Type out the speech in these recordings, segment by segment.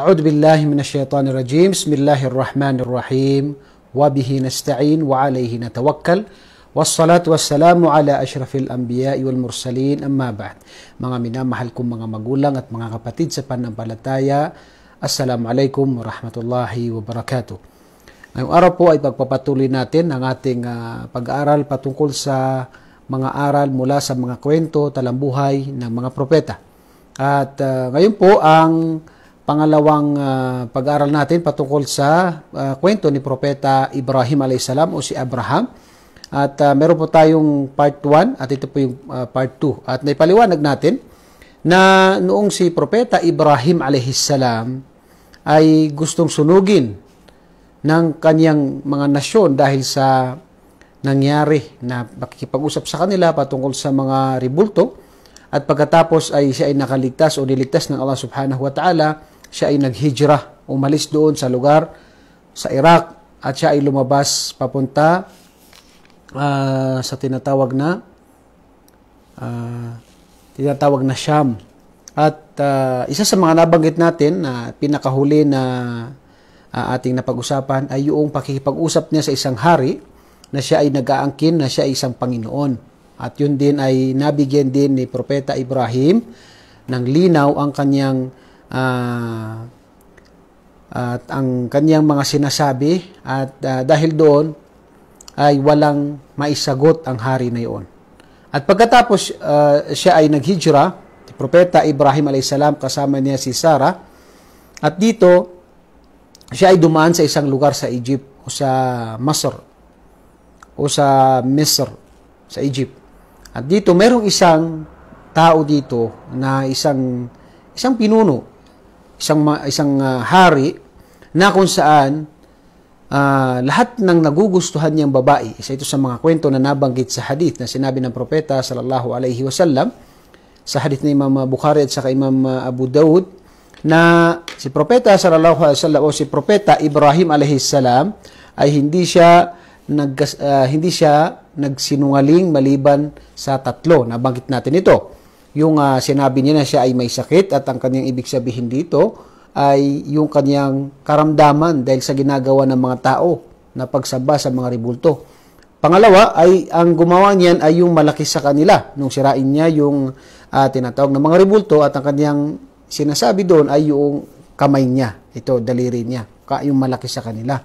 أعوذ بالله من الشيطان الرجيم بسم الله الرحمن الرحيم وبه نستعين وعليه نتوكل والصلاة والسلام على أشرف الأنبياء والمرسلين أما بعد mga minamahal kong mga magulang at mga kapatid sa panampalataya Assalamualaikum warahmatullahi wabarakatuh Ngayong araw po ay pagpapatuloy natin ang ating uh, pag-aaral patungkol sa mga aral mula sa mga kwento, talambuhay ng mga propeta. At uh, ngayon po ang pangalawang uh, pag-aaral natin patungkol sa uh, kwento ni Propeta Ibrahim a.s. o si Abraham. At uh, meron po tayong part 1 at ito po yung uh, part 2. At naipaliwanag natin na noong si Propeta Ibrahim a.s. ay gustong sunugin ng kanyang mga nasyon dahil sa nangyari na pakikipag-usap sa kanila patungkol sa mga ribulto at pagkatapos ay siya ay nakaligtas o niligtas ng Allah subhanahu wa ta'ala siya ay naghijra, umalis doon sa lugar sa Iraq at siya ay lumabas papunta uh, sa tinatawag na uh, tinatawag na Sham. At uh, isa sa mga nabanggit natin na uh, pinakahuli na uh, ating napag-usapan ay yung pakikipag-usap niya sa isang hari na siya ay nagaangkin na siya ay isang Panginoon. At yun din ay nabigyan din ni Propeta Ibrahim ng linaw ang kanyang uh, at ang kaniyang mga sinasabi at uh, dahil doon ay walang maisagot ang hari na iyon. At pagkatapos uh, siya ay naghijra, si Propeta Ibrahim a.s. kasama niya si Sarah at dito siya ay dumaan sa isang lugar sa Egypt o sa Masr o sa Misr sa Egypt. At dito merong isang tao dito na isang isang pinuno isang isang uh, hari na kung saan uh, lahat ng nagugustuhan niyang babae, isa ito sa mga kwento na nabanggit sa hadith na sinabi ng propeta sallallahu alaihi wasallam sa hadith ni Imam ah, Bukhari at sa Imam Abu Daud na si propeta sallallahu alaihi wasallam o si propeta Ibrahim alaihi salam ay hindi siya nag uh, hindi siya nagsinungaling maliban sa tatlo. Nabanggit natin ito yung uh, sinabi niya na siya ay may sakit at ang kanyang ibig sabihin dito ay yung kanyang karamdaman dahil sa ginagawa ng mga tao na pagsamba sa mga ribulto. Pangalawa ay ang gumawa niyan ay yung malaki sa kanila nung sirain niya yung uh, tinatawag ng mga ribulto at ang kanyang sinasabi doon ay yung kamay niya, ito daliri niya, yung malaki sa kanila.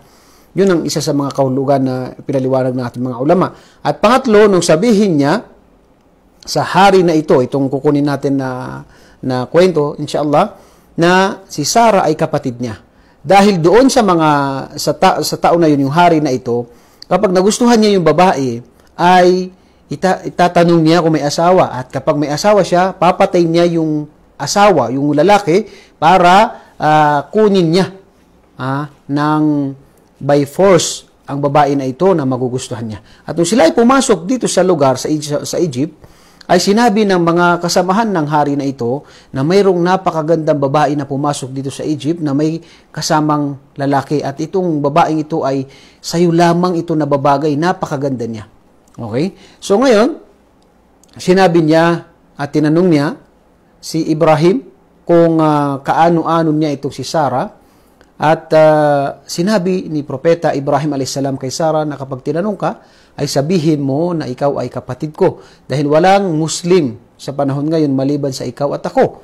Yun ang isa sa mga kahulugan na pinaliwanag ng ating mga ulama. At pangatlo, nung sabihin niya sa hari na ito, itong kukunin natin na, na kwento, inshallah, na si Sarah ay kapatid niya. Dahil doon sa mga sa, ta, sa tao na yun, yung hari na ito, kapag nagustuhan niya yung babae, ay ita, itatanong niya kung may asawa. At kapag may asawa siya, papatay niya yung asawa, yung lalaki, para uh, kunin niya uh, ng by force ang babae na ito na magugustuhan niya. At nung sila ay pumasok dito sa lugar, sa, sa Egypt, ay sinabi ng mga kasamahan ng hari na ito na mayroong napakagandang babae na pumasok dito sa Egypt na may kasamang lalaki at itong babaeng ito ay sayo lamang ito nababagay, napakaganda niya. Okay? So ngayon, sinabi niya at tinanong niya si Ibrahim kung uh, kaano-ano niya itong si Sarah at uh, sinabi ni Propeta Ibrahim salam kay Sarah na kapag tinanong ka, ay sabihin mo na ikaw ay kapatid ko. Dahil walang Muslim sa panahon ngayon maliban sa ikaw at ako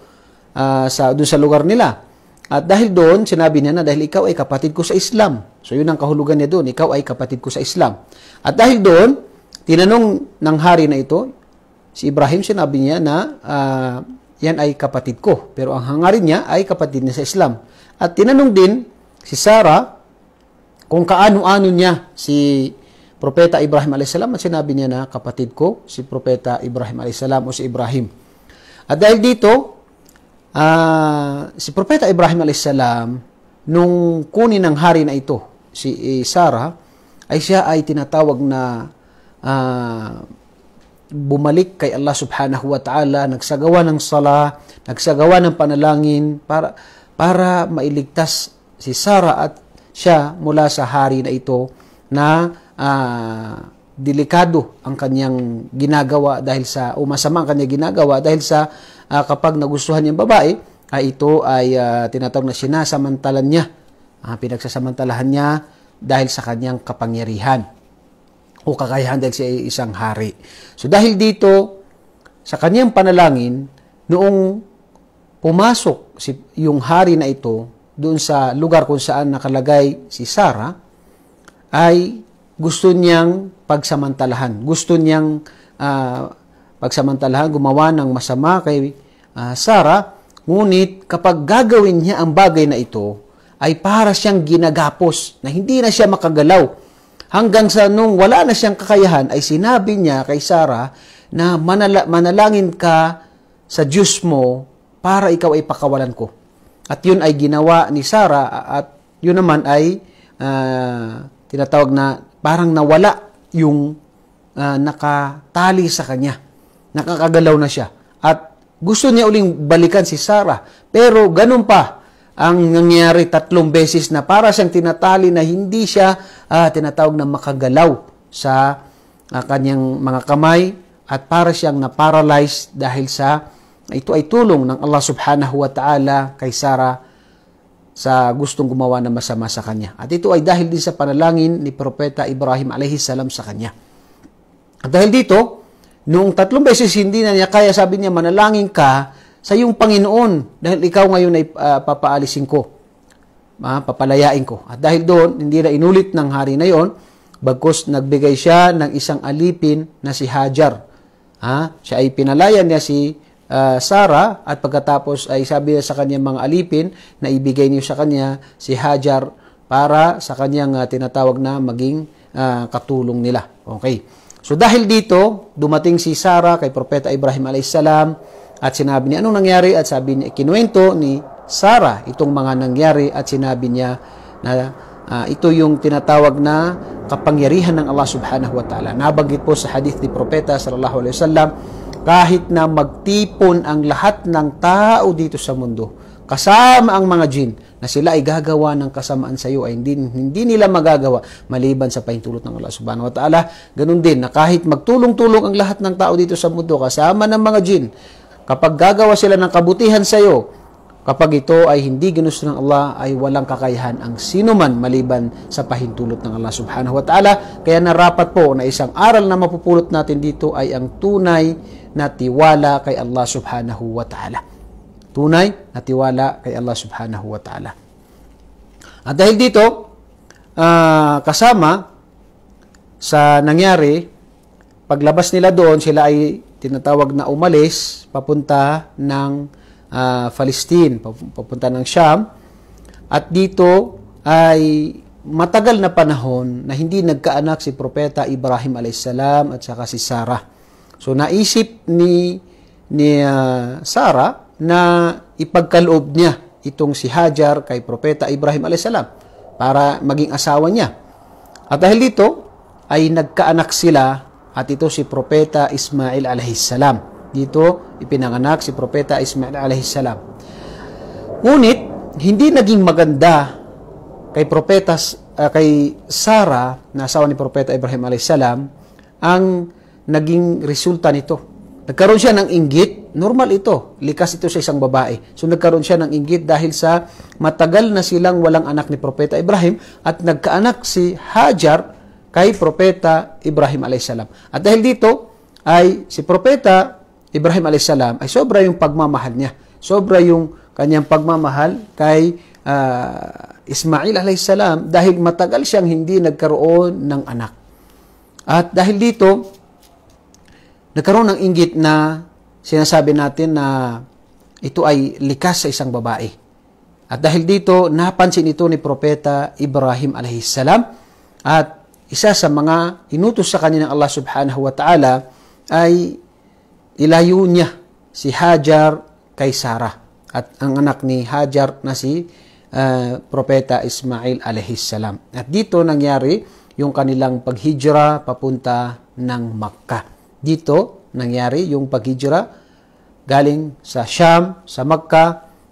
uh, sa, doon sa lugar nila. At dahil doon, sinabi niya na dahil ikaw ay kapatid ko sa Islam. So yun ang kahulugan niya doon, ikaw ay kapatid ko sa Islam. At dahil doon, tinanong ng hari na ito, si Ibrahim sinabi niya na uh, yan ay kapatid ko. Pero ang hangarin niya ay kapatid niya sa Islam. At tinanong din si Sarah kung kaano-ano niya si Propeta Ibrahim a.s. at sinabi niya na kapatid ko si Propeta Ibrahim a.s. o si Ibrahim. At dahil dito, uh, si Propeta Ibrahim a.s. nung kunin ng hari na ito, si eh, Sarah, ay siya ay tinatawag na uh, bumalik kay Allah subhanahu wa ta'ala, nagsagawa ng sala, nagsagawa ng panalangin para, para mailigtas si Sarah at siya mula sa hari na ito na uh, delikado ang kanyang ginagawa dahil sa o masama ang kanyang ginagawa dahil sa uh, kapag nagustuhan niyang babae ay uh, ito ay uh, tinatawag na sinasamantalan niya uh, pinagsasamantalahan niya dahil sa kanyang kapangyarihan o kakayahan dahil siya ay isang hari so dahil dito sa kanyang panalangin noong pumasok si yung hari na ito doon sa lugar kung saan nakalagay si Sarah ay gusto niyang pagsamantalahan. Gusto niyang uh, pagsamantalahan, gumawa ng masama kay uh, Sarah. Ngunit kapag gagawin niya ang bagay na ito, ay para siyang ginagapos na hindi na siya makagalaw. Hanggang sa nung wala na siyang kakayahan, ay sinabi niya kay Sarah na manala- manalangin ka sa Diyos mo para ikaw ay pakawalan ko. At yun ay ginawa ni Sarah at yun naman ay uh, tinatawag na parang nawala yung uh, nakatali sa kanya. Nakakagalaw na siya. At gusto niya uling balikan si Sarah. Pero ganun pa ang nangyari tatlong beses na para siyang tinatali na hindi siya uh, tinatawag na makagalaw sa uh, kanyang mga kamay at para siyang na-paralyze dahil sa ito ay tulong ng Allah subhanahu wa ta'ala kay Sarah sa gustong gumawa ng masama sa kanya. At ito ay dahil din sa panalangin ni Propeta Ibrahim alayhi salam sa kanya. At dahil dito, noong tatlong beses hindi na niya kaya, sabi niya, manalangin ka sa iyong Panginoon dahil ikaw ngayon ay uh, papaalisin ko, uh, papalayain ko. At dahil doon, hindi na inulit ng hari na yon, bagkos nagbigay siya ng isang alipin na si Hajar. Ha? Siya ay pinalayan niya si uh, Sarah at pagkatapos ay sabi niya sa kanyang mga alipin na ibigay niyo sa kanya si Hajar para sa kanyang uh, tinatawag na maging uh, katulong nila. Okay. So dahil dito, dumating si Sarah kay Propeta Ibrahim alayhisalam at sinabi niya anong nangyari at sabi niya kinuwento ni Sarah itong mga nangyari at sinabi niya na uh, ito yung tinatawag na kapangyarihan ng Allah subhanahu wa ta'ala. Nabanggit po sa hadith ni Propeta sallallahu alaihi wasallam kahit na magtipon ang lahat ng tao dito sa mundo, kasama ang mga jin, na sila ay gagawa ng kasamaan sa iyo, ay hindi, hindi nila magagawa maliban sa pahintulot ng Allah subhanahu wa ta'ala. Ganun din, na kahit magtulong-tulong ang lahat ng tao dito sa mundo, kasama ng mga jin, kapag gagawa sila ng kabutihan sa iyo, Kapag ito ay hindi ginusto ng Allah, ay walang kakayahan ang sino man maliban sa pahintulot ng Allah subhanahu wa ta'ala. Kaya narapat po na isang aral na mapupulot natin dito ay ang tunay na tiwala kay Allah subhanahu wa ta'ala. Tunay na tiwala kay Allah subhanahu wa ta'ala. At dahil dito, uh, kasama sa nangyari, paglabas nila doon, sila ay tinatawag na umalis papunta ng uh, ah, Palestine, papunta ng Sham. At dito ay matagal na panahon na hindi nagkaanak si Propeta Ibrahim alaihissalam at saka si Sarah. So naisip ni ni uh, Sarah na ipagkaloob niya itong si Hajar kay Propeta Ibrahim alaihissalam para maging asawa niya. At dahil dito ay nagkaanak sila at ito si Propeta Ismail alaihissalam. Dito, ipinanganak si Propeta Ismail salam. Ngunit, hindi naging maganda kay Propeta, uh, kay Sara na asawa ni Propeta Ibrahim salam ang naging resulta nito. Nagkaroon siya ng inggit, normal ito, likas ito sa isang babae. So nagkaroon siya ng inggit dahil sa matagal na silang walang anak ni Propeta Ibrahim at nagkaanak si Hajar kay Propeta Ibrahim salam. At dahil dito ay si Propeta Ibrahim a.s. ay sobra yung pagmamahal niya. Sobra yung kanyang pagmamahal kay uh, Ismail a.s. dahil matagal siyang hindi nagkaroon ng anak. At dahil dito, nagkaroon ng inggit na sinasabi natin na ito ay likas sa isang babae. At dahil dito, napansin ito ni Propeta Ibrahim a.s. At isa sa mga inutos sa kanya ng Allah subhanahu wa ta'ala ay ilayo niya si Hajar kay Sarah at ang anak ni Hajar na si uh, Propeta Ismail salam. At dito nangyari yung kanilang paghijra papunta ng Makkah. Dito nangyari yung paghijra galing sa Sham, sa Makkah,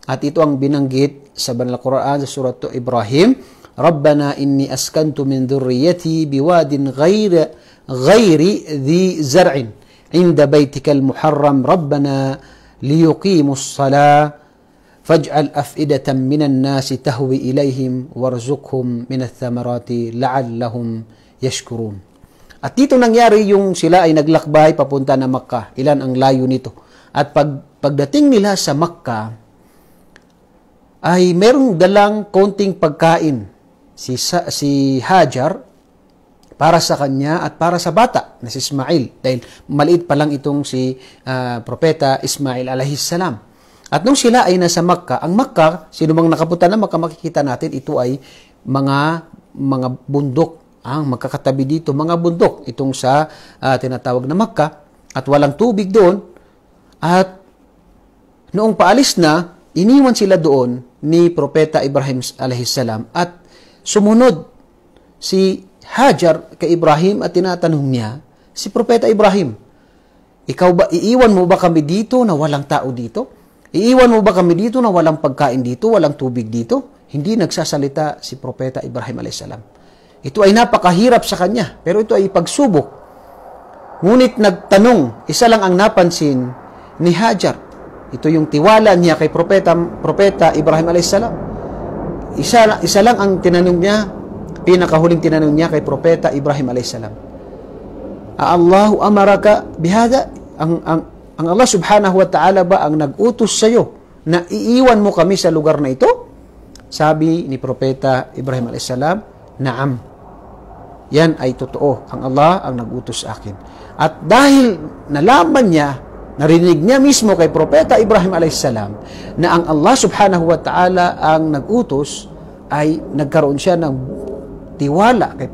at ito ang binanggit sa Banal Quran sa Surat Ibrahim, Rabbana inni askantu min dhurriyyati biwadin ghayri ghayri dhi zar'in عند بيتك المحرم ربنا ليقيموا الصلاة فاجعل أفئدة من الناس تهوي إليهم وارزقهم من الثمرات لعلهم يشكرون. At dito nangyari yung sila ay naglakbay papunta na Makkah. Ilan ang layo nito? At pag, pagdating nila sa Makkah, ay merong dalang konting pagkain. Si, si Hajar para sa kanya at para sa bata na si Ismail dahil maliit pa lang itong si uh, propeta Ismail alaihi salam. At nung sila ay nasa Makkah, ang Makkah, sino mang nakapunta na Makkah makikita natin ito ay mga mga bundok ang ah, magkakatabi dito mga bundok itong sa uh, tinatawag na Makkah at walang tubig doon at noong paalis na iniwan sila doon ni propeta Ibrahim alaihissalam at sumunod si Hajar kay Ibrahim at tinatanong niya, si Propeta Ibrahim, ikaw ba, iiwan mo ba kami dito na walang tao dito? Iiwan mo ba kami dito na walang pagkain dito, walang tubig dito? Hindi nagsasalita si Propeta Ibrahim a.s. Ito ay napakahirap sa kanya, pero ito ay pagsubok. Ngunit nagtanong, isa lang ang napansin ni Hajar. Ito yung tiwala niya kay Propeta, Propeta Ibrahim a.s. Isa, isa lang ang tinanong niya, pinakahuling tinanong niya kay Propeta Ibrahim a.s. Allahu amaraka bihada? Ang, ang, ang Allah subhanahu wa ta'ala ba ang nag-utos sa iyo na iiwan mo kami sa lugar na ito? Sabi ni Propeta Ibrahim a.s., Naam. Yan ay totoo. Ang Allah ang nag-utos sa akin. At dahil nalaman niya, narinig niya mismo kay Propeta Ibrahim a.s. na ang Allah subhanahu wa ta'ala ang nag-utos, ay nagkaroon siya ng tiwala kay,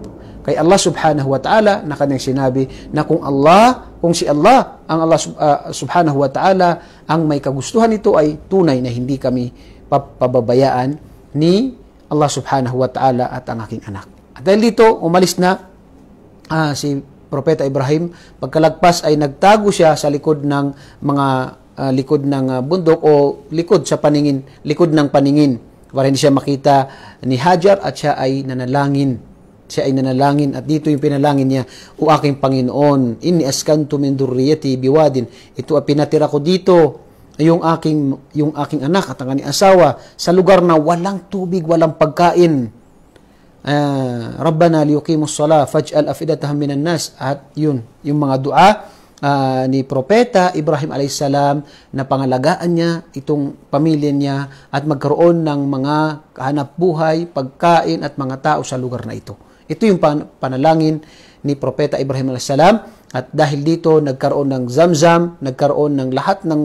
kay Allah subhanahu wa ta'ala na kanyang sinabi na kung Allah, kung si Allah, ang Allah uh, subhanahu wa ta'ala ang may kagustuhan nito ay tunay na hindi kami pababayaan ni Allah subhanahu wa ta'ala at ang aking anak. At dahil dito, umalis na uh, si Propeta Ibrahim. Pagkalagpas ay nagtago siya sa likod ng mga uh, likod ng uh, bundok o likod sa paningin, likod ng paningin para hindi siya makita ni Hajar at siya ay nanalangin. Siya ay nanalangin at dito yung pinalangin niya, O aking Panginoon, inni askantu min durriyati biwadin. Ito ang pinatira ko dito, yung aking, yung aking anak at ang kanyang asawa sa lugar na walang tubig, walang pagkain. Uh, Rabbana liyukimus salah, faj'al afidataham minan nas. At yun, yung mga dua uh, ni Propeta Ibrahim alayhisalam na pangalagaan niya itong pamilya niya at magkaroon ng mga hanap buhay, pagkain at mga tao sa lugar na ito. Ito yung pan- panalangin ni Propeta Ibrahim alayhisalam at dahil dito nagkaroon ng zamzam, nagkaroon ng lahat ng,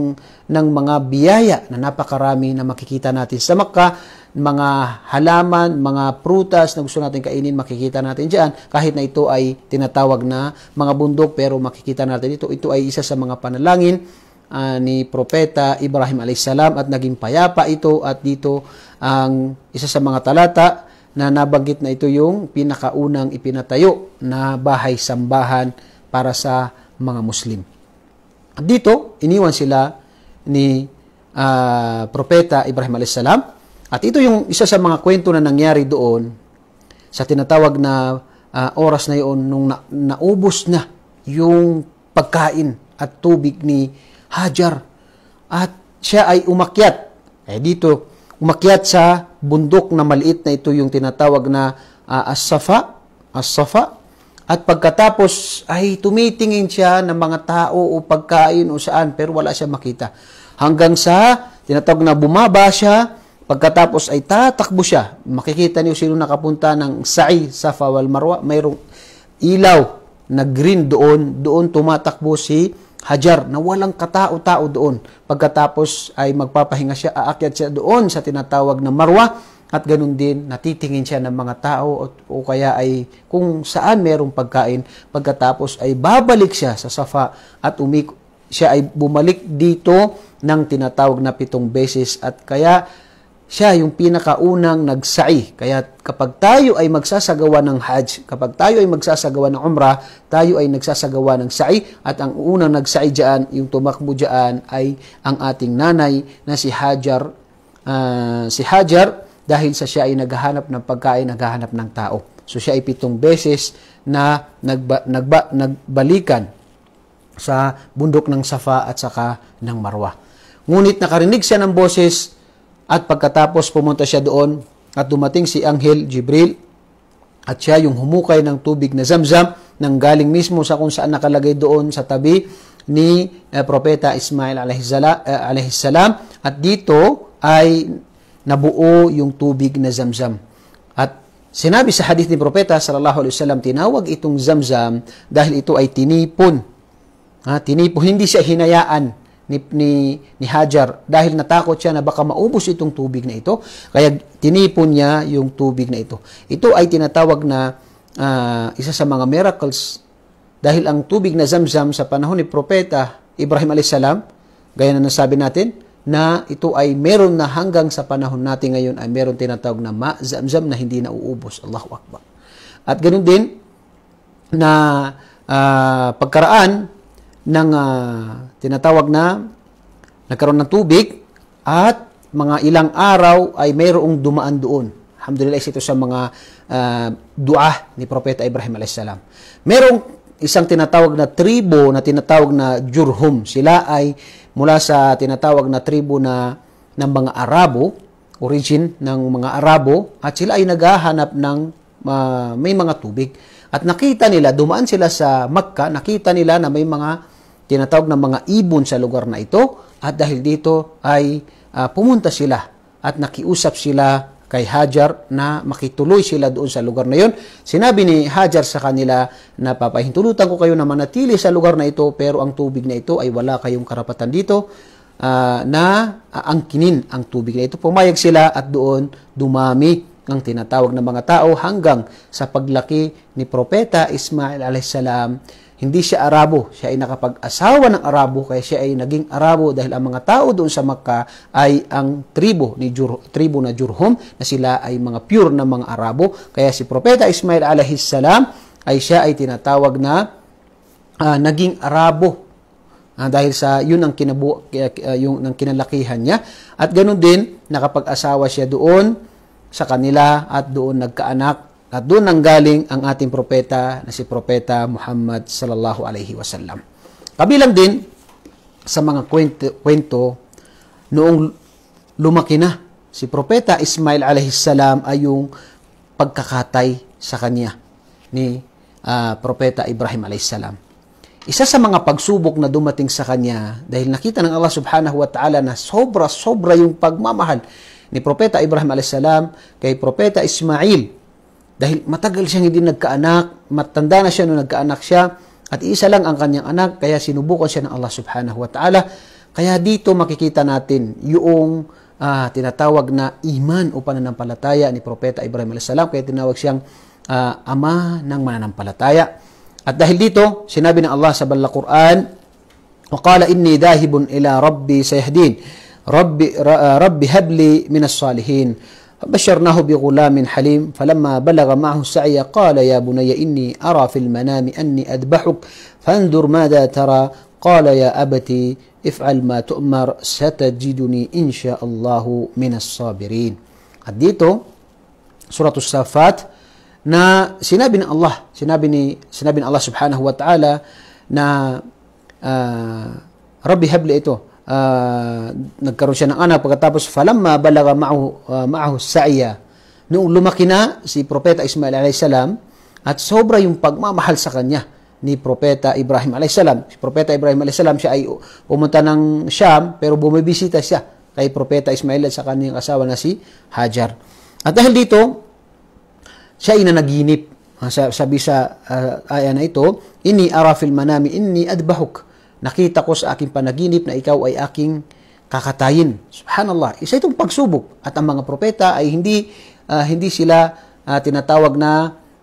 ng mga biyaya na napakarami na makikita natin sa Makkah mga halaman, mga prutas na gusto natin kainin, makikita natin dyan. Kahit na ito ay tinatawag na mga bundok, pero makikita natin ito. Ito ay isa sa mga panalangin uh, ni Propeta Ibrahim a.s. at naging payapa ito at dito ang isa sa mga talata na nabanggit na ito yung pinakaunang ipinatayo na bahay-sambahan para sa mga Muslim. At dito, iniwan sila ni uh, Propeta Ibrahim a.s. At ito yung isa sa mga kwento na nangyari doon sa tinatawag na uh, oras na yun nung na, naubos na yung pagkain at tubig ni Hajar at siya ay umakyat. Eh dito, umakyat sa bundok na maliit na ito yung tinatawag na uh, as-safa, as-safa. At pagkatapos ay tumitingin siya ng mga tao o pagkain o saan pero wala siya makita. Hanggang sa tinatawag na bumaba siya Pagkatapos ay tatakbo siya. Makikita niyo sino nakapunta ng Sa'i, Safa wal Marwa. Mayroong ilaw na green doon. Doon tumatakbo si Hajar na walang katao-tao doon. Pagkatapos ay magpapahinga siya, aakyat siya doon sa tinatawag na Marwa at ganun din natitingin siya ng mga tao o, o kaya ay kung saan merong pagkain. Pagkatapos ay babalik siya sa Safa at umik siya ay bumalik dito ng tinatawag na pitong beses at kaya siya yung pinakaunang nagsa'i. Kaya kapag tayo ay magsasagawa ng hajj, kapag tayo ay magsasagawa ng umrah, tayo ay nagsasagawa ng sa'i at ang unang nagsa'i dyan, yung tumakbo dyan ay ang ating nanay na si Hajar, uh, si Hajar dahil sa siya ay naghahanap ng pagkain, naghahanap ng tao. So siya ay pitong beses na nagba, nagba, nagbalikan sa bundok ng Safa at saka ng Marwa. Ngunit nakarinig siya ng boses at pagkatapos pumunta siya doon at dumating si Anghel Jibril at siya yung humukay ng tubig na zamzam nang galing mismo sa kung saan nakalagay doon sa tabi ni uh, Propeta Ismail alaihissalam eh, uh, at dito ay nabuo yung tubig na zamzam. At sinabi sa hadith ni Propeta sallallahu alaihi wasallam tinawag itong zamzam dahil ito ay tinipon. Ha, tinipon, hindi siya hinayaan ni, ni, ni Hajar dahil natakot siya na baka maubos itong tubig na ito. Kaya tinipon niya yung tubig na ito. Ito ay tinatawag na uh, isa sa mga miracles dahil ang tubig na zamzam sa panahon ni Propeta Ibrahim a.s., gaya na nasabi natin, na ito ay meron na hanggang sa panahon natin ngayon ay meron tinatawag na ma-zamzam na hindi nauubos. Allahu Akbar. At ganoon din na uh, pagkaraan ng uh, ah, tinatawag na nagkaroon ng tubig at mga ilang araw ay mayroong dumaan doon. Alhamdulillah, ito sa mga uh, dua ni Propeta Ibrahim a.s. Merong isang tinatawag na tribo na tinatawag na Jurhum. Sila ay mula sa tinatawag na tribo na ng mga Arabo, origin ng mga Arabo, at sila ay naghahanap ng uh, may mga tubig. At nakita nila, dumaan sila sa Makkah, nakita nila na may mga tinatawag ng mga ibon sa lugar na ito at dahil dito ay uh, pumunta sila at nakiusap sila kay Hajar na makituloy sila doon sa lugar na yon. Sinabi ni Hajar sa kanila na papahintulutan ko kayo na manatili sa lugar na ito pero ang tubig na ito ay wala kayong karapatan dito uh, na angkinin ang tubig na ito. Pumayag sila at doon dumami ang tinatawag ng mga tao hanggang sa paglaki ni Propeta Ismail alayhisalam hindi siya Arabo, siya ay nakapag-asawa ng Arabo, kaya siya ay naging Arabo dahil ang mga tao doon sa Makka ay ang tribo, ni Jur, tribo na Jurhum na sila ay mga pure na mga Arabo. Kaya si Propeta Ismail salam ay siya ay tinatawag na uh, naging Arabo uh, dahil sa yun ang kinabu uh, yung ng kinalakihan niya at ganun din nakapag-asawa siya doon sa kanila at doon nagkaanak at doon ang galing ang ating propeta na si Propeta Muhammad sallallahu alaihi wasallam. Kabilang din sa mga kwento, kwento noong lumaki na si Propeta Ismail alaihi salam ay yung pagkakatay sa kanya ni uh, Propeta Ibrahim alaihi salam. Isa sa mga pagsubok na dumating sa kanya dahil nakita ng Allah subhanahu wa ta'ala na sobra-sobra yung pagmamahal ni Propeta Ibrahim alaihi salam kay Propeta Ismail dahil matagal siyang hindi nagkaanak, matanda na siya nung nagkaanak siya, at isa lang ang kanyang anak, kaya sinubukan siya ng Allah subhanahu wa ta'ala. Kaya dito makikita natin yung uh, tinatawag na iman o pananampalataya ni Propeta Ibrahim a.s. Kaya tinawag siyang uh, ama ng mananampalataya. At dahil dito, sinabi ng Allah sa Balla Quran, وقال إني ذاهب إلى ربي سيهدين ربي, ربي هب لي من الصالحين بشرناه بغلام حليم فلما بلغ معه السعي قال يا بني إني أرى في المنام أني أذبحك فانظر ماذا ترى قال يا أبتي افعل ما تؤمر ستجدني إن شاء الله من الصابرين حديثه سورة surat نا سنابن الله سنابن سنابن الله سبحانه وتعالى نا آه ربي هب لي na uh, nagkaroon siya ng anak pagkatapos falamma balaga ma'ahu uh, ma'ahu sa'ya noong lumaki na si propeta Ismail alayhis at sobra yung pagmamahal sa kanya ni propeta Ibrahim alayhis si propeta Ibrahim alayhis siya ay pumunta ng Syam pero bumibisita siya kay propeta Ismail at sa kanyang asawa na si Hajar at dahil dito siya ay nanaginip ah, sabi sa uh, aya na ito, ini arafil manami, inni adbahuk nakita ko sa aking panaginip na ikaw ay aking kakatayin. Subhanallah, isa itong pagsubok. At ang mga propeta ay hindi uh, hindi sila uh, tinatawag na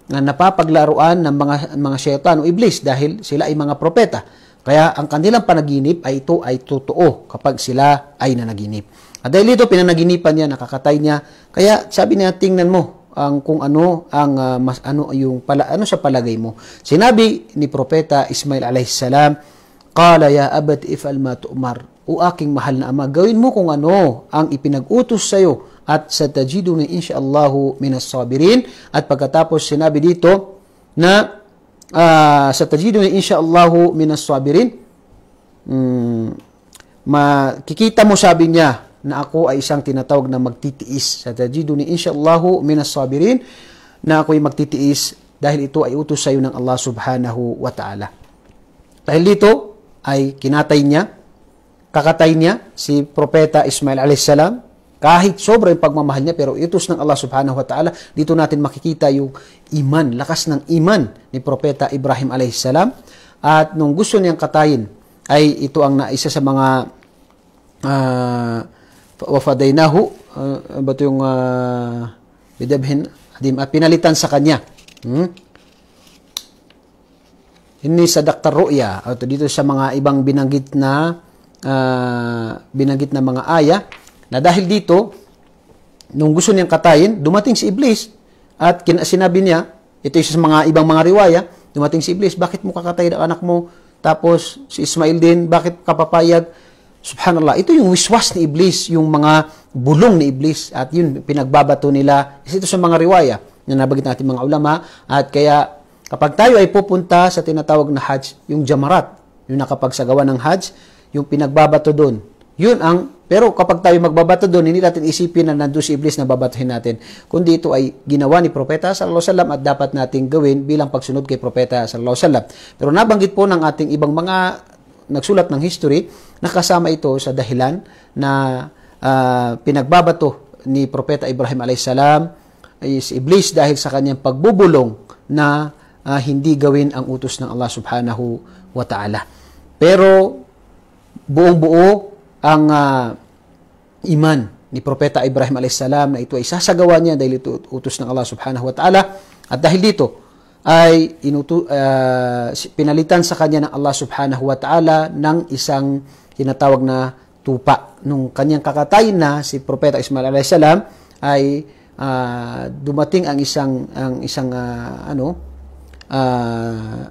na ah, napapaglaruan ng mga mga syaitan o iblis dahil sila ay mga propeta. Kaya ang kanilang panaginip ay ito ay totoo kapag sila ay nanaginip. At dahil ito pinanaginipan niya, nakakatay niya. Kaya sabi niya, tingnan mo ang kung ano ang uh, mas ano yung pala ano sa palagay mo. Sinabi ni propeta Ismail alayhis salam, Qala ya abat if'al ma tu'mar. O aking mahal na ama, gawin mo kung ano ang ipinag-utos sa iyo at sa tajidu na insyaallahu minas sabirin. At pagkatapos sinabi dito na uh, ah, sa tajidu na insyaallahu minas sabirin, um, makikita mo sabi niya na ako ay isang tinatawag na magtitiis. Sa tajidu ni insyaallahu minas sabirin na ako ay magtitiis dahil ito ay utos sa iyo ng Allah subhanahu wa ta'ala. Dahil dito, ay kinatay niya, kakatay niya si Propeta Ismail a.s. Kahit sobra yung pagmamahal niya, pero itos ng Allah subhanahu wa ta'ala, dito natin makikita yung iman, lakas ng iman ni Propeta Ibrahim a.s. At nung gusto niyang katayin, ay ito ang na, isa sa mga uh, ah, wafadaynahu, uh, ah, ba ito yung uh, bidabhin, adim, pinalitan sa kanya. Hmm? Hindi sa Dr. Ruya, o dito sa mga ibang binanggit na uh, binanggit na mga aya, na dahil dito, nung gusto niyang katayin, dumating si Iblis at kin- sinabi niya, ito sa mga ibang mga riwaya, dumating si Iblis, bakit mo kakatayin ang anak mo? Tapos si Ismail din, bakit kapapayag? Subhanallah, ito yung wiswas ni Iblis, yung mga bulong ni Iblis at yun pinagbabato nila. Ito sa mga riwaya na nabagit natin mga ulama at kaya Kapag tayo ay pupunta sa tinatawag na Hajj, yung Jamarat, yung nakapagsagawa ng Hajj, yung pinagbabato doon. Yun ang, pero kapag tayo magbabato doon, hindi natin isipin na nandun si Iblis na babatuhin natin. Kundi ito ay ginawa ni Propeta Sallallahu Alaihi wasallam at dapat nating gawin bilang pagsunod kay Propeta Sallallahu Alaihi wasallam. Pero nabanggit po ng ating ibang mga nagsulat ng history, nakasama ito sa dahilan na uh, pinagbabato ni Propeta Ibrahim Alayhisalam is Iblis dahil sa kanyang pagbubulong na uh, hindi gawin ang utos ng Allah subhanahu wa ta'ala. Pero buong-buo ang uh, iman ni Propeta Ibrahim alayhisalam na ito ay sasagawa niya dahil ito utos ng Allah subhanahu wa ta'ala. At dahil dito ay inutu, uh, pinalitan sa kanya ng Allah subhanahu wa ta'ala ng isang tinatawag na tupa. Nung kanyang kakatay na si Propeta Ismail alayhisalam ay uh, dumating ang isang ang isang uh, ano uh,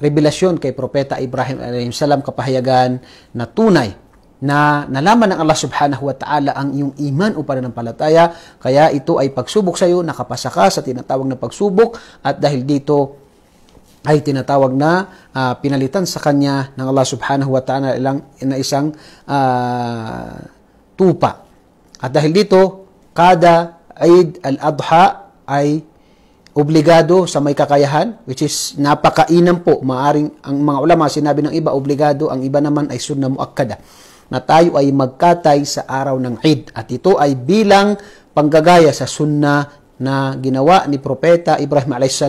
revelasyon kay Propeta Ibrahim salam kapahayagan na tunay na nalaman ng Allah subhanahu wa ta'ala ang iyong iman o pananampalataya, kaya ito ay pagsubok sa iyo, nakapasa ka sa tinatawag na pagsubok, at dahil dito ay tinatawag na uh, pinalitan sa kanya ng Allah subhanahu wa ta'ala ilang, na isang uh, tupa. At dahil dito, kada Eid al-Adha ay obligado sa may kakayahan, which is napakainam po, maaring ang mga ulama sinabi ng iba, obligado, ang iba naman ay sunnah muakkada, na tayo ay magkatay sa araw ng Eid. At ito ay bilang panggagaya sa sunnah na ginawa ni Propeta Ibrahim a.s.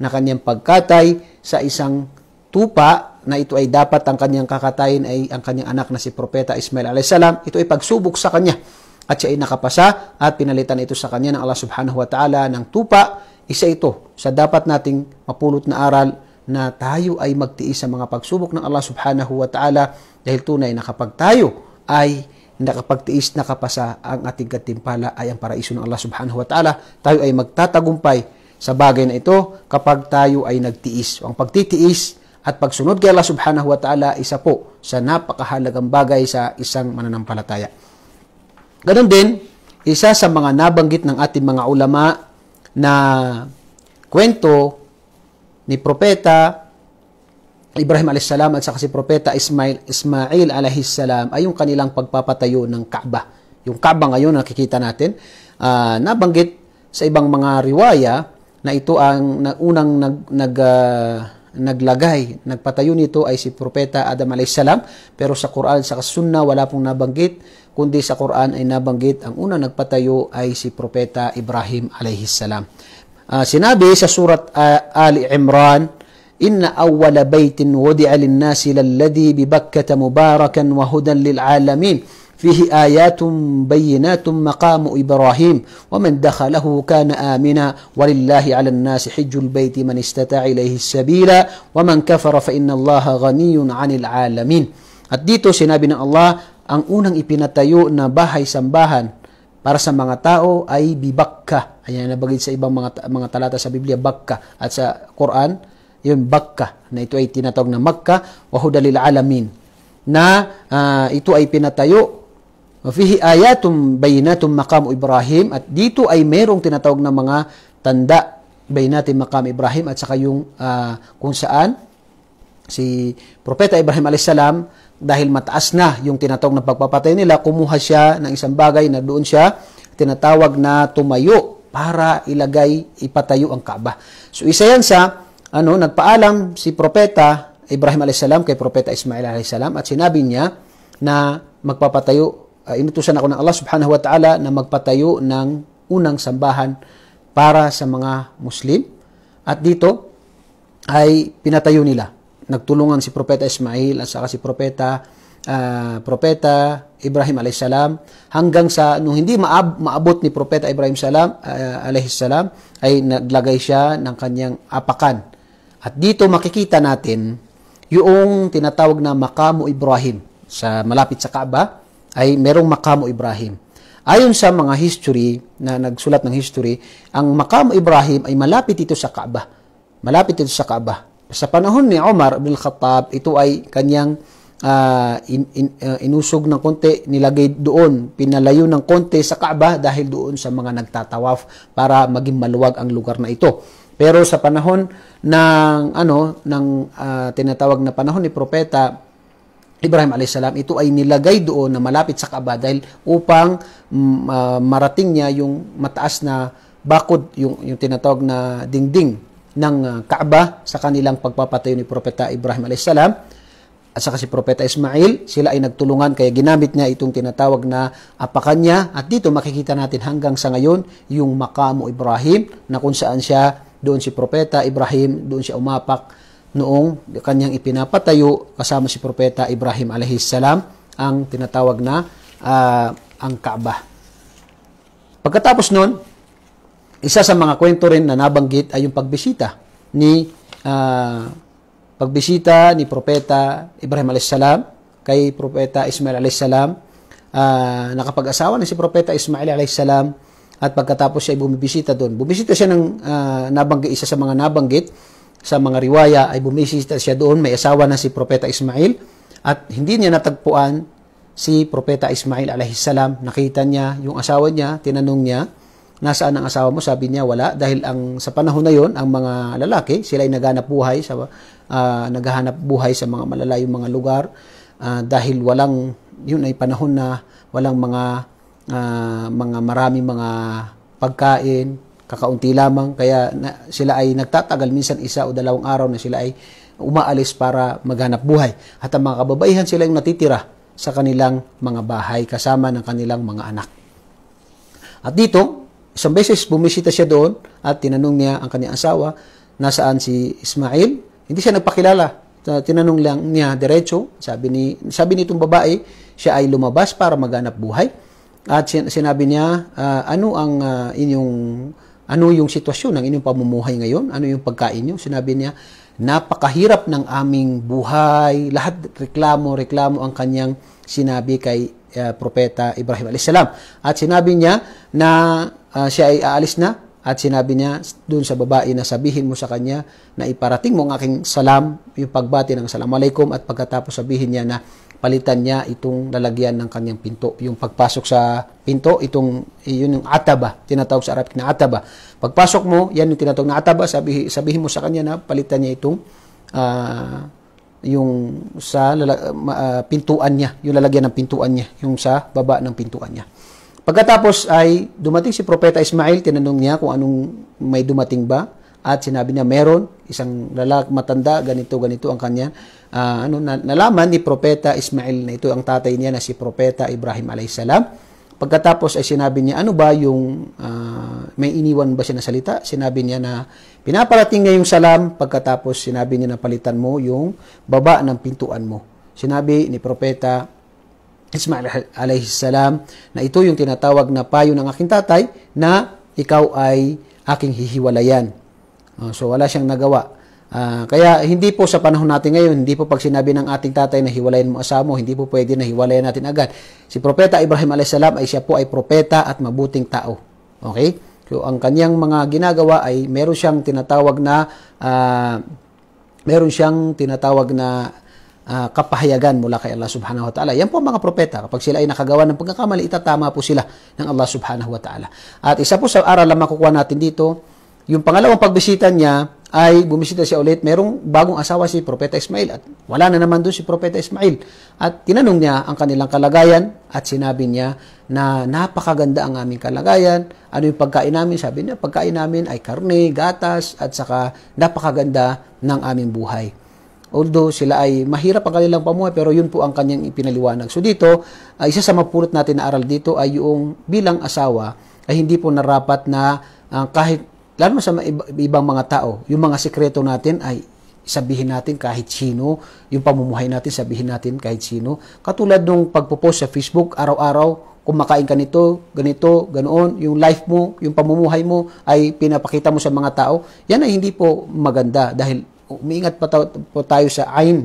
na kanyang pagkatay sa isang tupa na ito ay dapat ang kanyang kakatayin ay ang kanyang anak na si Propeta Ismail a.s. Ito ay pagsubok sa kanya at siya ay nakapasa at pinalitan ito sa kanya ng Allah subhanahu wa ta'ala ng tupa isa ito sa dapat nating mapunot na aral na tayo ay magtiis sa mga pagsubok ng Allah subhanahu wa ta'ala dahil tunay na kapag tayo ay nakapagtiis, nakapasa ang ating katimpala ay ang paraiso ng Allah subhanahu wa ta'ala, tayo ay magtatagumpay sa bagay na ito kapag tayo ay nagtiis. ang pagtitiis at pagsunod kay Allah subhanahu wa ta'ala isa po sa napakahalagang bagay sa isang mananampalataya. Ganon din, isa sa mga nabanggit ng ating mga ulama na kwento ni Propeta Ibrahim a.s. at saka si Propeta Ismail, Ismail a.s. ay yung kanilang pagpapatayo ng Kaaba. Yung Kaaba ngayon nakikita natin, uh, nabanggit sa ibang mga riwaya na ito ang na, unang nag, nag uh, naglagay, nagpatayo nito ay si Propeta Adam a.s. pero sa Quran, sa Sunnah, wala pong nabanggit kundi sa Quran ay nabanggit ang unang nagpatayo ay si Propeta Ibrahim alayhissalam. Uh, ah, sinabi sa surat uh, Ali Imran, Inna awwala baytin wudi'a lin-nasi lalladhi bi Bakkah mubarakan wa hudan lil alamin. فيه آيات بينات مقام إبراهيم ومن دخله كان آمنا ولله على الناس حج البيت من استطاع إليه Wa man كفر fa الله غني عن العالمين At dito sinabi ng Allah ang unang ipinatayo na bahay-sambahan para sa mga tao ay bibakka. Ayan, nabagay sa ibang mga, mga talata sa Biblia, bakka. At sa Quran, yun, bakka, na ito ay tinatawag na makka, wahudalil alamin, na uh, ito ay pinatayo. Fihi ayatum bayinatum makam Ibrahim at dito ay merong tinatawag na mga tanda bayinatin makam Ibrahim at saka yung uh, kung saan si Propeta Ibrahim a.s. dahil mataas na yung tinatawag na pagpapatay nila, kumuha siya ng isang bagay na doon siya tinatawag na tumayo para ilagay, ipatayo ang Kaaba. So isa yan sa ano, nagpaalam si Propeta Ibrahim a.s. kay Propeta Ismail a.s. at sinabi niya na magpapatayo, uh, inutusan ako ng Allah subhanahu wa ta'ala na magpatayo ng unang sambahan para sa mga Muslim. At dito ay pinatayo nila nagtulungan si Propeta Ismail at saka si Propeta uh, Propeta Ibrahim salam hanggang sa nung hindi maab, maabot ni Propeta Ibrahim salam uh, salam ay naglagay siya ng kanyang apakan. At dito makikita natin yung tinatawag na Makamu Ibrahim sa malapit sa Kaaba ay merong Makamu Ibrahim. Ayon sa mga history na nagsulat ng history, ang Makamu Ibrahim ay malapit ito sa Kaaba. Malapit ito sa Kaaba. Sa panahon ni Omar ibn Khattab, ito ay kanyang uh, in, in, uh, inusog ng konti, nilagay doon, pinalayo ng konti sa Kaaba dahil doon sa mga nagtatawaf para maging maluwag ang lugar na ito. Pero sa panahon ng ano ng uh, tinatawag na panahon ni propeta Ibrahim alayhisalam, ito ay nilagay doon na malapit sa Kaaba dahil upang uh, marating niya yung mataas na bakod, yung, yung tinatawag na dingding ng ah, Kaaba sa kanilang pagpapatayo ni Propeta Ibrahim a.s. At saka si Propeta Ismail, sila ay nagtulungan kaya ginamit niya itong tinatawag na apakanya. At dito makikita natin hanggang sa ngayon yung makamo Ibrahim na kung saan siya, doon si Propeta Ibrahim, doon siya umapak noong kanyang ipinapatayo kasama si Propeta Ibrahim a.s. ang tinatawag na uh, ang Kaaba. Pagkatapos noon, isa sa mga kwento rin na nabanggit ay yung pagbisita ni uh, pagbisita ni propeta Ibrahim alayhis salam kay propeta Ismail alayhis salam. Uh, ah, nakapag-asawa na si propeta Ismail alayhis salam at pagkatapos siya ay bumibisita doon. Bumisita siya ng uh, nabanggit isa sa mga nabanggit sa mga riwaya ay bumisita siya doon, may asawa na si propeta Ismail at hindi niya natagpuan si Propeta Ismail alayhis salam, nakita niya yung asawa niya, tinanong niya, nasaan ang asawa mo? Sabi niya, wala. Dahil ang sa panahon na yon ang mga lalaki, sila ay naghanap buhay sa uh, naghahanap buhay sa mga malalayong mga lugar uh, dahil walang yun ay panahon na walang mga uh, mga maraming mga pagkain, kakaunti lamang kaya na, sila ay nagtatagal minsan isa o dalawang araw na sila ay umaalis para maghanap buhay. At ang mga kababaihan sila yung natitira sa kanilang mga bahay kasama ng kanilang mga anak. At dito, Isang beses bumisita siya doon at tinanong niya ang kanyang asawa, nasaan si Ismail? Hindi siya nagpakilala. Tinanong lang niya diretso, sabi ni sabi nitong babae, siya ay lumabas para maghanap buhay. At sinabi niya, uh, ano ang uh, inyong ano yung sitwasyon ng inyong pamumuhay ngayon? Ano yung pagkain niyo? Sinabi niya, napakahirap ng aming buhay. Lahat reklamo, reklamo ang kanyang sinabi kay uh, propeta Ibrahim alayhisalam. At sinabi niya na uh, siya ay aalis na at sinabi niya doon sa babae na sabihin mo sa kanya na iparating mo ang aking salam, yung pagbati ng salam alaikum at pagkatapos sabihin niya na palitan niya itong lalagyan ng kanyang pinto. Yung pagpasok sa pinto, itong yun yung ataba, tinatawag sa Arabic na ataba. Pagpasok mo, yan yung tinatawag na ataba, sabihin, sabihin mo sa kanya na palitan niya itong uh, yung sa uh, pintuan niya, yung lalagyan ng pintuan niya, yung sa baba ng pintuan niya. Pagkatapos ay dumating si Propeta Ismail, tinanong niya kung anong may dumating ba. At sinabi niya, meron, isang lalak matanda, ganito, ganito ang kanya. Uh, ano, nalaman ni Propeta Ismail na ito ang tatay niya na si Propeta Ibrahim alayhisalam. Pagkatapos ay sinabi niya, ano ba yung, uh, may iniwan ba siya na salita? Sinabi niya na pinaparating niya yung salam, pagkatapos sinabi niya na palitan mo yung baba ng pintuan mo. Sinabi ni Propeta Ismail alayhi salam na ito yung tinatawag na payo ng aking tatay na ikaw ay aking hihiwalayan. Ah, so wala siyang nagawa. Uh, kaya hindi po sa panahon natin ngayon, hindi po pag sinabi ng ating tatay na hiwalayan mo asawa mo, hindi po pwede na hiwalayan natin agad. Si Propeta Ibrahim alayhi salam ay siya po ay propeta at mabuting tao. Okay? So ang kanyang mga ginagawa ay meron siyang tinatawag na uh, meron siyang tinatawag na Ah, kapahayagan mula kay Allah subhanahu wa ta'ala. Yan po ang mga propeta. Kapag sila ay nakagawa ng pagkakamali, itatama po sila ng Allah subhanahu wa ta'ala. At isa po sa aral na makukuha natin dito, yung pangalawang pagbisita niya ay bumisita siya ulit. Merong bagong asawa si Propeta Ismail at wala na naman doon si Propeta Ismail. At tinanong niya ang kanilang kalagayan at sinabi niya na napakaganda ang aming kalagayan. Ano yung pagkain namin? Sabi niya, pagkain namin ay karne, gatas at saka napakaganda ng aming buhay. Although sila ay mahirap ang kanilang pamuhay pero yun po ang kanyang ipinaliwanag. So dito, uh, isa sa mapulot natin na aral dito ay yung bilang asawa ay hindi po narapat na uh, kahit lalo sa ibang mga tao, yung mga sekreto natin ay sabihin natin kahit sino, yung pamumuhay natin sabihin natin kahit sino. Katulad nung pagpo-post sa Facebook araw-araw, kumakain ka nito, ganito, ganoon, yung life mo, yung pamumuhay mo ay pinapakita mo sa mga tao, yan ay hindi po maganda dahil umiingat pa, po tayo sa ain.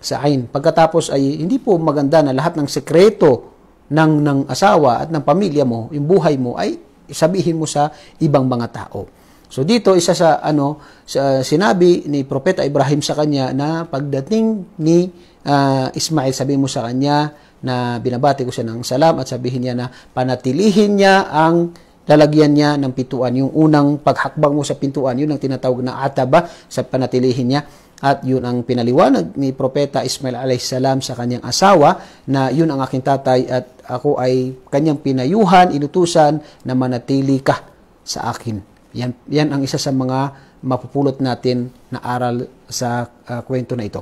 Sa ain. Pagkatapos ay hindi po maganda na lahat ng sekreto ng, ng asawa at ng pamilya mo, yung buhay mo, ay sabihin mo sa ibang mga tao. So dito isa sa ano sa, sinabi ni Propeta Ibrahim sa kanya na pagdating ni uh, ah, Ismail sabihin mo sa kanya na binabati ko siya ng salam at sabihin niya na panatilihin niya ang lalagyan niya ng pintuan. Yung unang paghakbang mo sa pintuan, yun ang tinatawag na ataba sa panatilihin niya. At yun ang pinaliwanag ni Propeta Ismail salam sa kanyang asawa na yun ang aking tatay at ako ay kanyang pinayuhan, inutusan na manatili ka sa akin. Yan, yan ang isa sa mga mapupulot natin na aral sa uh, kwento na ito.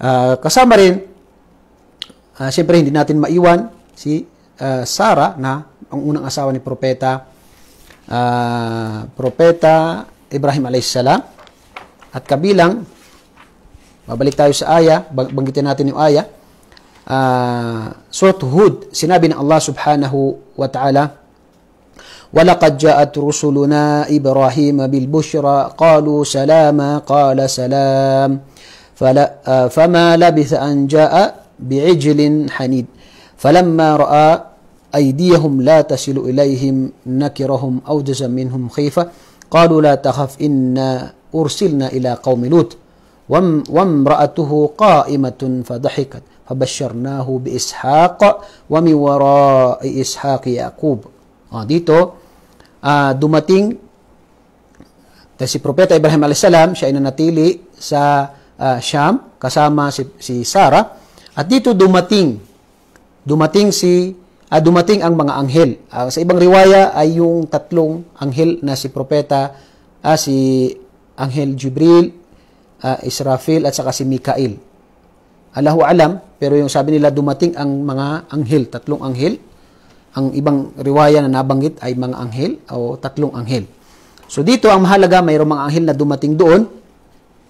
Uh, kasama rin, uh, siyempre hindi natin maiwan si uh, Sarah na ang unang asawa ni Propeta, uh, Propeta Ibrahim alayhisalam At kabilang, babalik tayo sa aya, banggitin natin yung aya, uh, Surat Hud, sinabi ng Allah subhanahu wa ta'ala, ولقد جاءت رسلنا إبراهيم بالبشرى قالوا سلاما قال سلام فلا فما لبث أن جاء بعجل حنيد فلما رأى أيديهم لا تصل إليهم نكرهم أوجز منهم خيفة قالوا لا تخف إنا أرسلنا إلى قوم لوط وامرأته قائمة فضحكت فبشرناه بإسحاق ومن وراء إسحاق يعقوب آه، ديتو آه، دومتين تسي بروبيتا إبراهيم عليه السلام شاين نتيلي سا آه، شام كسامة سي سارة أديتو دومتين دومتين سي uh, dumating ang mga anghel. Uh, sa ibang riwaya ay yung tatlong anghel na si propeta, uh, si Anghel Jibril, uh, Israfil at saka si Mikail. Allahu alam, pero yung sabi nila dumating ang mga anghel, tatlong anghel. Ang ibang riwaya na nabanggit ay mga anghel o tatlong anghel. So dito ang mahalaga, mayroong mga anghel na dumating doon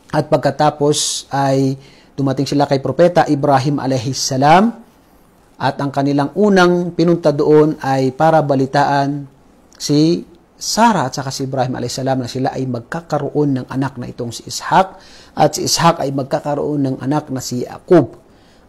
at pagkatapos ay dumating sila kay Propeta Ibrahim alayhi salam at ang kanilang unang pinunta doon ay para balitaan si Sarah at saka si Ibrahim a.s. na sila ay magkakaroon ng anak na itong si Ishak at si Ishak ay magkakaroon ng anak na si Jacob.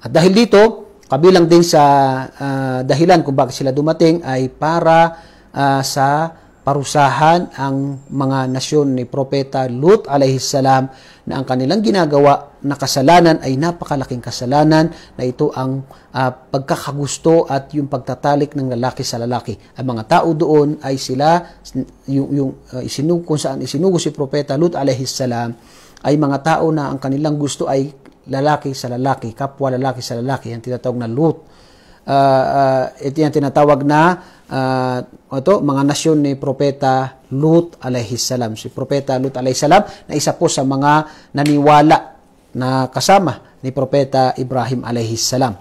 At dahil dito, kabilang din sa uh, dahilan kung bakit sila dumating ay para uh, sa parusahan ang mga nasyon ni Propeta Lut salam na ang kanilang ginagawa na kasalanan ay napakalaking kasalanan na ito ang uh, pagkakagusto at yung pagtatalik ng lalaki sa lalaki. Ang mga tao doon ay sila yung, yung uh, ah, isinugo kung saan isinugo si Propeta Lut salam ay mga tao na ang kanilang gusto ay lalaki sa lalaki, kapwa lalaki sa lalaki, ang tinatawag na Lut uh, uh, ito yung tinatawag na uh, ito, mga nasyon ni Propeta Lut alayhi salam. Si Propeta Lut alayhi salam na isa po sa mga naniwala na kasama ni Propeta Ibrahim alayhi salam.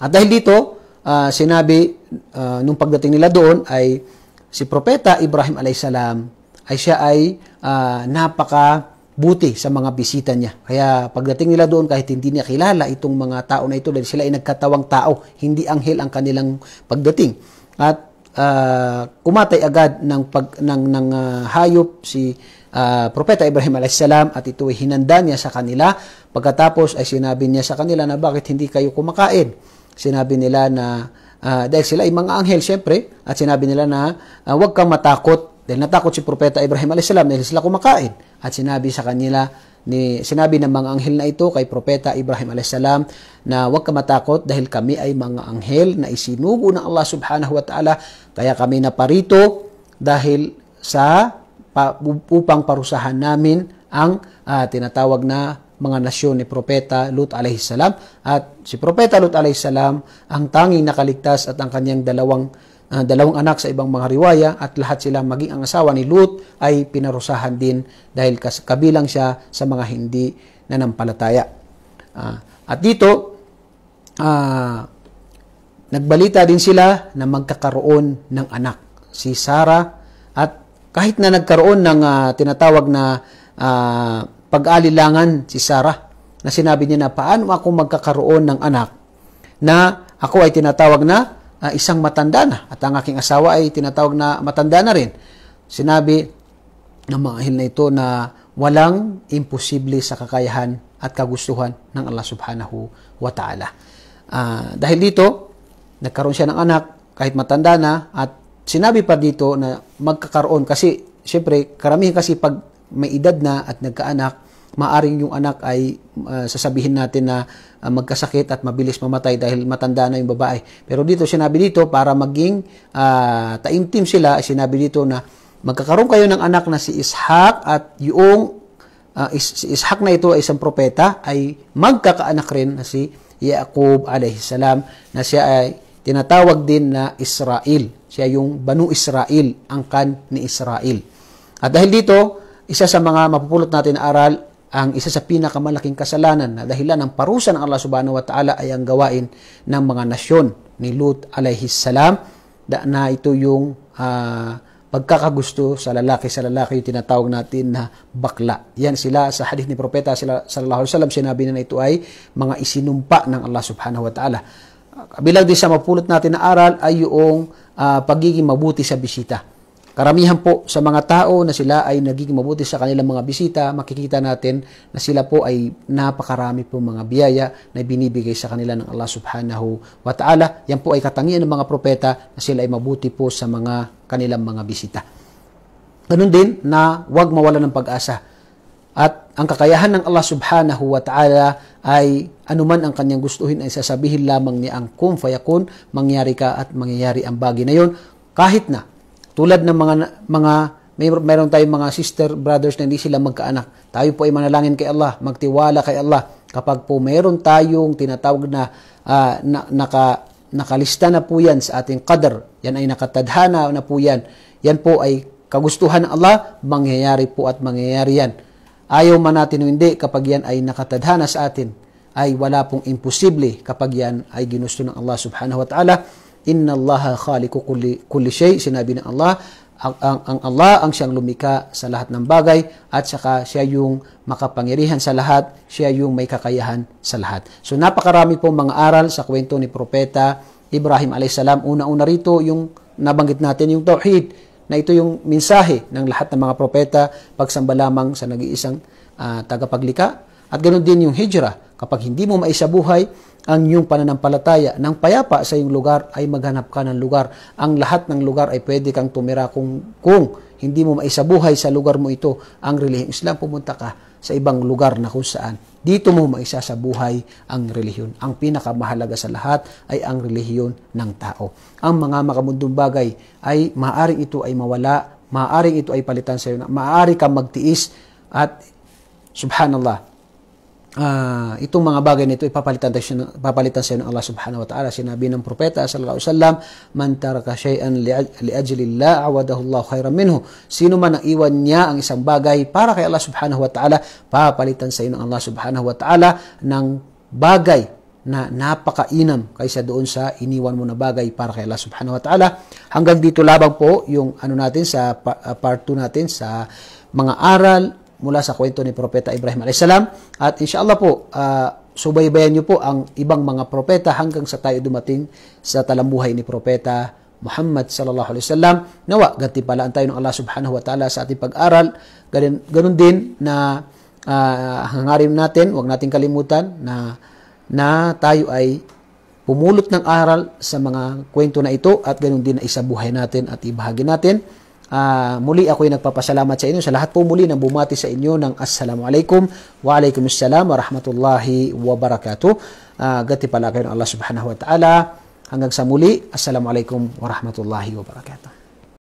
At dahil dito, uh, sinabi uh, nung pagdating nila doon ay si Propeta Ibrahim alayhi salam ay siya ay uh, napaka buti sa mga bisita niya. Kaya pagdating nila doon, kahit hindi niya kilala itong mga tao na ito, dahil sila ay nagkatawang tao, hindi anghel ang kanilang pagdating. At uh, umatay agad ng, pag, ng, ng uh, hayop si uh, Propeta Ibrahim a.s. at ito ay hinanda niya sa kanila. Pagkatapos ay sinabi niya sa kanila na bakit hindi kayo kumakain? Sinabi nila na uh, dahil sila ay mga anghel syempre at sinabi nila na uh, huwag kang matakot dahil natakot si Propeta Ibrahim a.s. dahil sila kumakain. At sinabi sa kanila, ni, sinabi ng mga anghel na ito kay Propeta Ibrahim alayhisalam na huwag ka matakot dahil kami ay mga anghel na isinugo ng Allah subhanahu wa ta'ala kaya kami na parito dahil sa pa, upang parusahan namin ang uh, tinatawag na mga nasyon ni Propeta Lut alayhisalam at si Propeta Lut alayhisalam ang tanging nakaligtas at ang kanyang dalawang uh, dalawang anak sa ibang mga riwaya at lahat sila maging ang asawa ni Lut ay pinarusahan din dahil kas- kabilang siya sa mga hindi nanampalataya. Uh, at dito, uh, nagbalita din sila na magkakaroon ng anak, si Sarah at kahit na nagkaroon ng uh, tinatawag na uh, pag-alilangan si Sarah na sinabi niya na paano ako magkakaroon ng anak na ako ay tinatawag na uh, isang matanda na at ang aking asawa ay tinatawag na matanda na rin. Sinabi ng mga ahil na ito na walang imposible sa kakayahan at kagustuhan ng Allah subhanahu wa ta'ala. Uh, dahil dito, nagkaroon siya ng anak kahit matanda na at sinabi pa dito na magkakaroon kasi syempre karamihan kasi pag may edad na at nagkaanak maaring yung anak ay uh, sasabihin natin na uh, magkasakit at mabilis mamatay dahil matanda na yung babae. Pero dito, sinabi dito, para maging uh, taimtim sila, sinabi dito na magkakaroon kayo ng anak na si Ishak at yung uh, is, si Ishak na ito ay isang propeta ay magkakaanak rin na si Yaqub salam na siya ay tinatawag din na Israel. Siya yung Banu Israel, angkan ni Israel. At dahil dito, isa sa mga mapupulot natin na aral ang isa sa pinakamalaking kasalanan na dahilan ng parusa ng Allah subhanahu wa ta'ala ay ang gawain ng mga nasyon ni Lut alayhi salam na ito yung uh, pagkakagusto sa lalaki sa lalaki yung tinatawag natin na bakla. Yan sila sa hadith ni Propeta sila, sallallahu alaihi wasallam sinabi na ito ay mga isinumpa ng Allah subhanahu wa ta'ala. Kabilang din sa mapulot natin na aral ay yung uh, pagiging mabuti sa bisita Karamihan po sa mga tao na sila ay nagiging mabuti sa kanilang mga bisita, makikita natin na sila po ay napakarami po mga biyaya na binibigay sa kanila ng Allah subhanahu wa ta'ala. Yan po ay katangian ng mga propeta na sila ay mabuti po sa mga kanilang mga bisita. Ganun din na huwag mawala ng pag-asa. At ang kakayahan ng Allah subhanahu wa ta'ala ay anuman ang kanyang gustuhin ay sasabihin lamang niya ang kum fayakun, mangyari ka at mangyayari ang bagay na yon. Kahit na tulad ng mga, mga may, meron tayong mga sister, brothers na hindi sila magkaanak. Tayo po ay manalangin kay Allah, magtiwala kay Allah. Kapag po meron tayong tinatawag na, uh, na naka, nakalista na po yan sa ating qadar yan ay nakatadhana na po yan. Yan po ay kagustuhan ng Allah, mangyayari po at mangyayari yan. Ayaw man natin o hindi, kapag yan ay nakatadhana sa atin, ay wala pong imposible kapag yan ay ginusto ng Allah subhanahu wa ta'ala. Inna Allah khaliku kulli, kulli shay. Sinabi ng Allah, ang, ang, ang Allah ang siyang lumika sa lahat ng bagay at saka siya yung makapangyarihan sa lahat, siya yung may kakayahan sa lahat. So napakarami pong mga aral sa kwento ni Propeta Ibrahim a.s. Una-una rito yung nabanggit natin yung Tauhid na ito yung mensahe ng lahat ng mga propeta pagsamba lamang sa nag-iisang uh, ah, tagapaglika. At ganoon din yung hijra Kapag hindi mo maisabuhay ang iyong pananampalataya Nang payapa sa iyong lugar ay maghanap ka ng lugar. Ang lahat ng lugar ay pwede kang tumira kung, kung hindi mo maisabuhay sa lugar mo ito ang relihiyon Islam. Pumunta ka sa ibang lugar na kung saan. Dito mo maisasabuhay ang relihiyon. Ang pinakamahalaga sa lahat ay ang relihiyon ng tao. Ang mga makamundong bagay ay maaaring ito ay mawala, maaaring ito ay palitan sa iyo, maaari kang magtiis at subhanallah, uh, itong mga bagay nito ipapalitan tayo papalitan sa Allah Subhanahu wa Ta'ala sinabi ng propeta sallallahu alaihi wasallam man taraka shay'an li ajli Allah awadahu Allah khairan minhu sino man ang iwan niya ang isang bagay para kay Allah Subhanahu wa Ta'ala papalitan sa ng Allah Subhanahu wa Ta'ala ng bagay na napakainam kaysa doon sa iniwan mo na bagay para kay Allah Subhanahu wa Ta'ala. Hanggang dito labang po yung ano natin sa ah, part 2 natin sa mga aral mula sa kwento ni Propeta Ibrahim a.s. At insyaAllah po, uh, subaybayan niyo po ang ibang mga propeta hanggang sa tayo dumating sa talambuhay ni Propeta Muhammad sallallahu alaihi wasallam. Nawa gatipalaan tayo ng Allah subhanahu wa ta'ala sa ating pag-aral. Ganun, ganun din na uh, hangarin natin, wag nating kalimutan na na tayo ay pumulot ng aral sa mga kwento na ito at ganun din na isabuhay natin at ibahagi natin Uh, muli ako ay nagpapasalamat sa inyo sa lahat po muli na bumati sa inyo ng Assalamu alaikum wa alaikum assalam wa rahmatullahi wa barakatuh. Uh, gati pala kayo ng Allah subhanahu wa ta'ala. Hanggang sa muli, Assalamu alaikum wa rahmatullahi wa barakatuh.